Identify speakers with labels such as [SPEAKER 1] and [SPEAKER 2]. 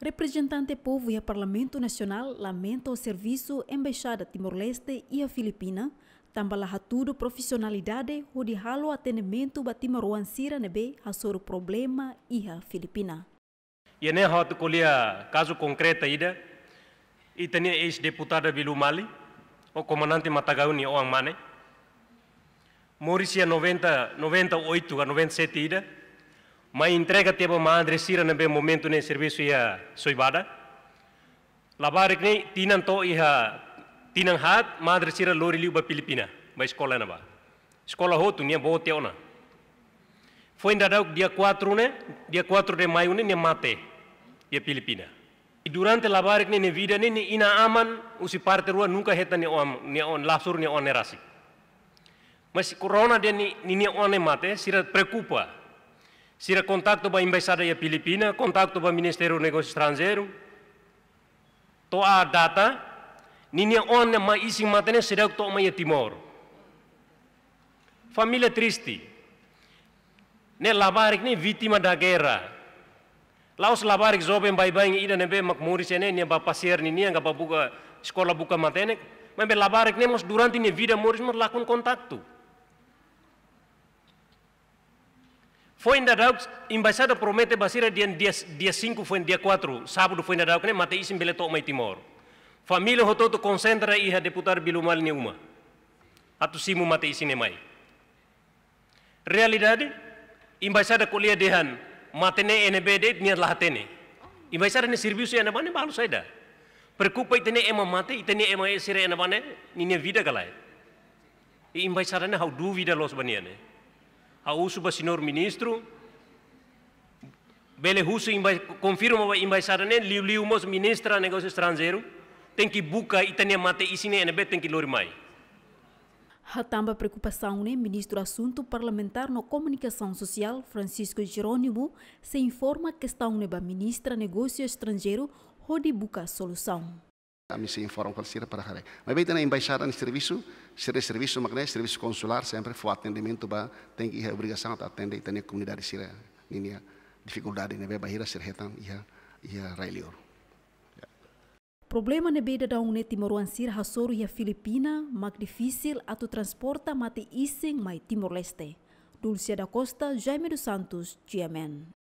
[SPEAKER 1] Representante Povo e a Parlamento Nacional lamenta o serviço Embaixada Timor-Leste e a Filipina, tambalaha tudo profissionalidade de halo atendimento batimoruan sira nebe sor problema e a Filipina.
[SPEAKER 2] E nem hot colia caso concreto ida, e tenia ex-deputada Bilu Mali, o comandante Matagauni Oang Mane, Maurícia 90, 98 a 97 ida, Mai entrega teve uma adresira no momento no serviço ia soibada. Labarik ni tinan to iha tinang hat ma lori liu ba Filipina, ba escola na ba. Escola ho tunia bo teo na. Foi ndadau dia 4 ne dia 4 de maio né mate ia e Filipina. E durante labarik ne vida ne ina aman usi parte rua nunca heta ne on ne on lasur ne on erasi. Mas corona dia ni ni on mate sira preocupa Será contato ba a Embaixada da e Filipina, contato ba o Ministério do Negócio Estrangeiro. To a data, ninia on ma ising matene será to ma e Timor. Família triste. Ne labarik nih vítima da guerra. Laos labarik zoben bai bai ida nebe makmuri sene ne ba pasir ni nia buka sekolah buka matene. Membe labarik ne mos durante vida moris mos lakon kontaktu. Foi na dauk embaixada promete basira dia dia dia 5, foi dia quatro sábado foi na dauk matei sim beleto mai timor. Família hototo concentra iha e deputar bilumal uma. Atu simu matei sim mai. Realidade embaixada kulia dehan matene NBD nia lahatene. Embaixada ne serviço ena bane balu saida. Preocupa itene ema mate itene ema esire ena bane ninia vida galai. E embaixada ne hau vida los baniane. ao senhor ministro, Bele Russo confirma embaixada né? liu liu mos ministra negócio estrangeiro, tem que buca e tania mate e sine tem que lori
[SPEAKER 1] A tamba preocupação né ministro assunto parlamentar na comunicação social Francisco Jerônimo se informa que está uneba ministra negócio estrangeiro rodi buca solução
[SPEAKER 2] a missão foram qualquer para Haré. Mas bem, na embaixada, no serviço, ser serviço, mas serviço consular, sempre foi atendimento, ba, tem que ir a obrigação de atender, E ter a comunidade, se a dificuldade, né, barreira, ser retan, e a religião.
[SPEAKER 1] Problema beira da unet Timoruan sir a ia Filipina, mak difícil tu transporta mati ising mai Timor Leste. Dulcia da Costa, Jaime dos Santos, Tiamen.